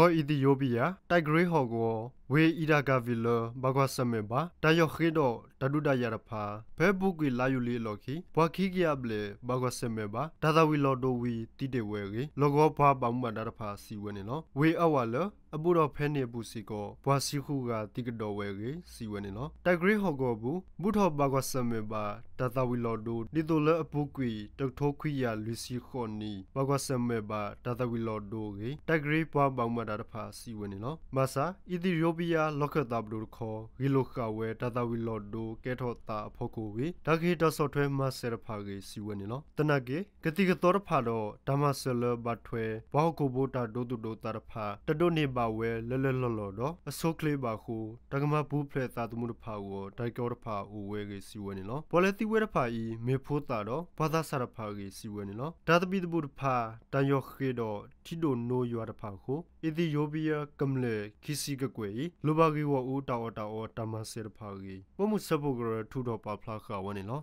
ဂေါ်အီသီယိုးပီးယားတိုက်ဂရေးဟော်ကိုဝေအီရာဂါဗီလဘဂဝဆမေဘာတယောခိဒိုတဒုဒယရဖာဘဲပုကီလာယူလီလော်ခီဘွာခိကီယဘလေဘဂဝဆမေဘာဒါဒဝီလော်ဒိုဝီတီတေဝဲကေလောကောဘွာပမှုမဒါရဖာစီဝဲနေလောဝေအဝါလောအဘူတော်ဖဲနေဘူးစီကောဘွာစီခုကတိကတော်ဝဲကေစီဝဲနေလောတိုက်ဂရီဟော်ကောဘူးဘုထောဘဂဝဆမေဘာဒါဒဝီလော်ဒိုဒီတိုလအပုကွီတထောခွီယာလူစီခွန်နီဘဂဝဆမေဘာဒါဒဝီလော်ဒိုကေတိုက်ဂရီဘွာပမှုမဒါရဖာစီဝဲနေလောမဆာအီသီယိုပီးယားလော့ခတာဘလူးခေါ်ဂီလိုခါဝဲဒါတာဝီလော့ဒိုကဲထော့တာအဖို့ကိုဝေဒါဂေတာဆော့ဖ်ဝဲမဆာရဖာကေစီဝနေနော်တနကေဂတိကတော်ဖာတော့ဓမ္မဆလဘတ်ထွဲဘောက်ကိုဘိုတာဒိုတူဒိုတာဖာတဒိုနေပါဝဲလဲလဲလော်လော်တော့အစိုးကလေးပါခုတကမဘူးဖလက်တာသူမှုတဖာကိုဒိုက်ကောတဖာဦးဝဲကေစီဝနေနော်ဘော်လက်တီဝဲတဖာဤမေဖိုးတာတော့ဘာသာဆာရဖာကေစီဝနေနော်ဒါတပိတဘူတဖာတန်ယောခေတော့တီဒိုနိုယွာတဖာခုအီသီယိုးပီးယားကမလေခီစီကကွေဤလိုဘာဂီဝအူတာအော်တာအော်တမဆေရဖာဂီဝမှုဆဘုဂရထူတော်ပါဖလာခါဝနေလော